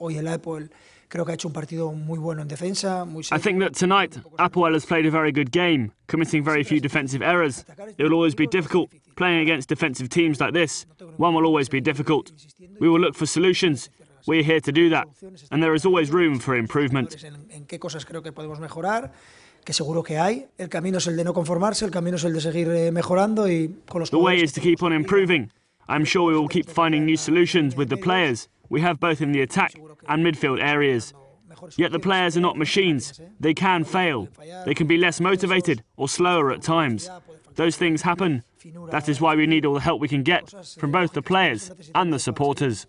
hoy el Apple creo que ha hecho un partido muy bueno en defensa. Muy I think that tonight Applewell has played a very good game, committing very few defensive errors. It will always be difficult playing against defensive teams like this. One will always be difficult. We will look for solutions. We're here to do that, and there is always room for improvement. En qué cosas creo que podemos mejorar, que seguro que hay. El camino es el de no conformarse, el camino es el de seguir eh, mejorando y con los. The way is to keep on improving. I'm sure we will keep finding new solutions with the players. We have both in the attack and midfield areas. Yet the players are not machines. They can fail. They can be less motivated or slower at times. Those things happen. That is why we need all the help we can get from both the players and the supporters.